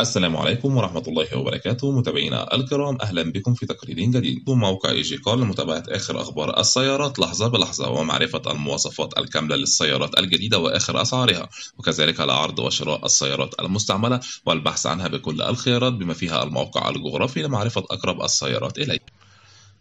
السلام عليكم ورحمة الله وبركاته متابعينا الكرام أهلا بكم في تقرير جديد موقع إيجي كار لمتابعة آخر أخبار السيارات لحظة بلحظة ومعرفة المواصفات الكاملة للسيارات الجديدة وآخر أسعارها وكذلك عرض وشراء السيارات المستعملة والبحث عنها بكل الخيارات بما فيها الموقع الجغرافي لمعرفة أقرب السيارات إليك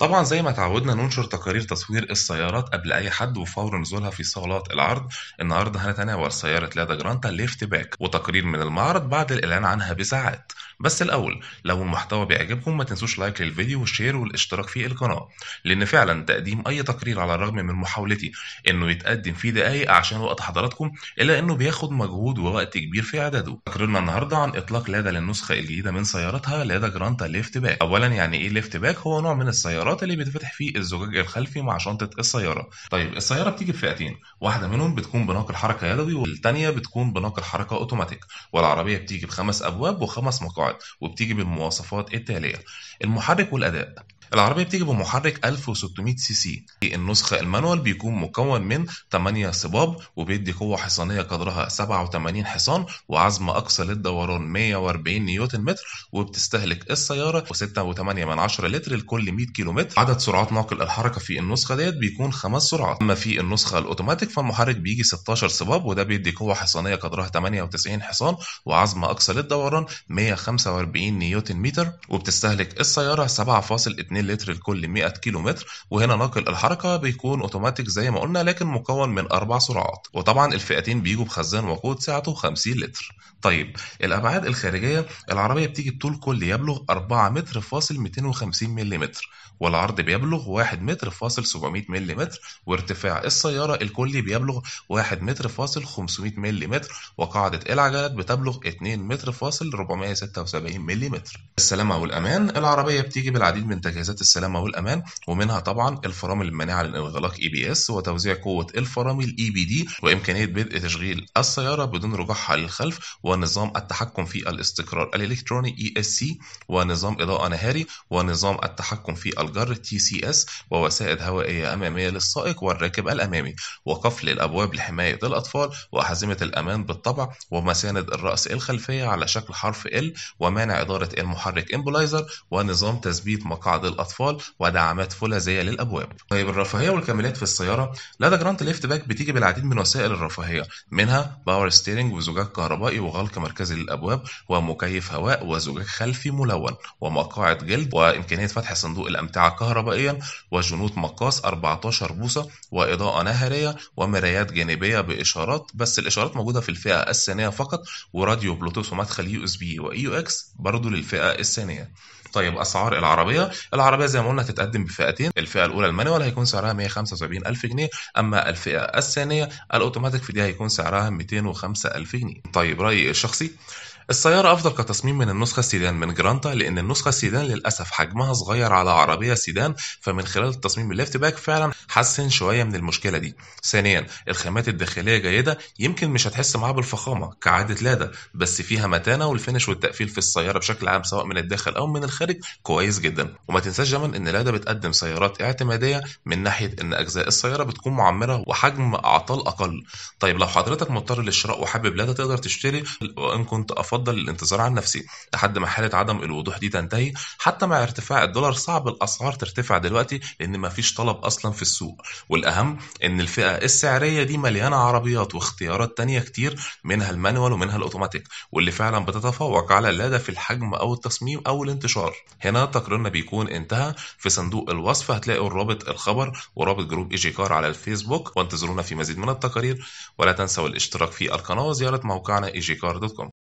طبعًا زي ما اتعودنا ننشر تقارير تصوير السيارات قبل أي حد وفور نزولها في صالات العرض، النهارده هنتناول سيارة لادا جرانتا ليفت باك وتقرير من المعرض بعد الإعلان عنها بساعات، بس الأول لو المحتوى بيعجبكم ما تنسوش لايك للفيديو والشير والاشتراك في القناة، لأن فعلًا تقديم أي تقرير على الرغم من محاولتي إنه يتقدم في دقايق عشان وقت حضراتكم إلا إنه بياخد مجهود ووقت كبير في إعداده. تقريرنا النهارده عن إطلاق لادا للنسخة الجديدة من سيارتها لادا جرانتا ليفت باك. أولًا يعني إيه ليفت باك؟ هو نوع من السيارات السيارات اللي بيتفتح فيه الزجاج الخلفي مع شنطه السياره طيب السياره بتيجي بفئتين واحده منهم بتكون بناقل حركه يدوي والثانيه بتكون بناقل حركه اوتوماتيك والعربيه بتيجي بخمس ابواب وخمس مقاعد وبتيجي بالمواصفات التاليه المحرك والاداء العربية بتيجي بمحرك 1600 سي سي النسخة المانوال بيكون مكون من 8 صباب وبيدي قوة حصانية قدرها 87 حصان وعزم أقصى للدوران 140 نيوتن متر وبتستهلك السيارة 6.8 لتر لكل 100 كيلومتر عدد سرعات نقل الحركة في النسخة ديت بيكون خمس سرعات أما في النسخة الأوتوماتيك فالمحرك بيجي 16 صباب وده بيدي قوة حصانية قدرها 98 حصان وعزم أقصى للدوران 145 نيوتن متر وبتستهلك السيارة 7.2 لتر لكل 100 كيلو متر وهنا ناقل الحركه بيكون اوتوماتيك زي ما قلنا لكن مكون من اربع سرعات وطبعا الفئتين بيجوا بخزان وقود سعته 50 لتر طيب الابعاد الخارجيه العربيه بتيجي بطول كل يبلغ 4 متر فاصل 250 ملم والعرض بيبلغ 1 متر فاصل 700 ملم وارتفاع السيارة الكلي بيبلغ 1 متر فاصل 500 ملم وقاعدة العجلات بتبلغ 2 متر فاصل 476 ملم السلامة والأمان العربية بتيجي بالعديد من تجهيزات جهازات السلامة والأمان ومنها طبعا الفرامل المانعة للانغلاق اي بي اس وتوزيع قوة الفرامل اي بي دي وإمكانية بدء تشغيل السيارة بدون رجوعها للخلف ونظام التحكم في الاستقرار الإلكتروني اي اس سي ونظام إضاءة نهاري ونظام التحكم في الجر تي سي اس ووسائد هوائية أمامية للسائق والراكب الأمامي وقفل الأبواب لحماية الأطفال وأحزمة الأمان بالطبع ومساند الرأس الخلفية على شكل حرف ال ومانع إدارة المحرك امبولايزر ونظام تثبيت مقاعد للأطفال ودعامات فولاذية للأبواب. طيب الرفاهية والكماليات في السيارة لدى جرانت ليفت باك بتيجي بالعديد من وسائل الرفاهية منها باور ستيرنج وزجاج كهربائي وغلق مركزي للأبواب ومكيف هواء وزجاج خلفي ملون ومقاعد جلد وإمكانية فتح صندوق الأمتعة كهربائيا وجنوط مقاس 14 بوصة وإضاءة نهارية ومرايات جانبية بإشارات بس الإشارات موجودة في الفئة الثانية فقط وراديو بلوتوث ومدخل يو اس بي واي يو اكس برضه للفئة الثانية طيب اسعار العربيه العربيه زي ما قلنا تتقدم بفئتين الفئه الاولى المانيوال هيكون سعرها 175 الف جنيه اما الفئه الثانيه الاوتوماتيك في دي هيكون سعرها 205 الف جنيه طيب رايي الشخصي السيارة أفضل كتصميم من النسخة السيدان من جرانتا لأن النسخة السيدان للأسف حجمها صغير على عربية سيدان فمن خلال التصميم الليفت باك فعلا حسن شوية من المشكلة دي. ثانيا الخامات الداخلية جيدة يمكن مش هتحس معاها بالفخامة كعادة لادا بس فيها متانة والفينش والتقفيل في السيارة بشكل عام سواء من الداخل أو من الخارج كويس جدا. وما تنساش دايما إن لادا بتقدم سيارات اعتمادية من ناحية إن أجزاء السيارة بتكون معمرة وحجم أعطال أقل. طيب لو حضرتك مضطر للشراء وحابب لادا تقدر تشتري وإن كنت أفضل يفضل الانتظار عن نفسي لحد ما حالة عدم الوضوح دي تنتهي حتى مع ارتفاع الدولار صعب الأسعار ترتفع دلوقتي لأن ما فيش طلب أصلا في السوق والأهم إن الفئة السعرية دي مليانة عربيات واختيارات تانية كتير منها المانوال ومنها الأوتوماتيك واللي فعلا بتتفوق على اللادة في الحجم أو التصميم أو الانتشار هنا تقريرنا بيكون انتهى في صندوق الوصف هتلاقوا الرابط الخبر ورابط جروب ايجي كار على الفيسبوك وانتظرونا في مزيد من التقارير ولا تنسوا الاشتراك في القناة وزيارة موقعنا ايجي كار دوت كوم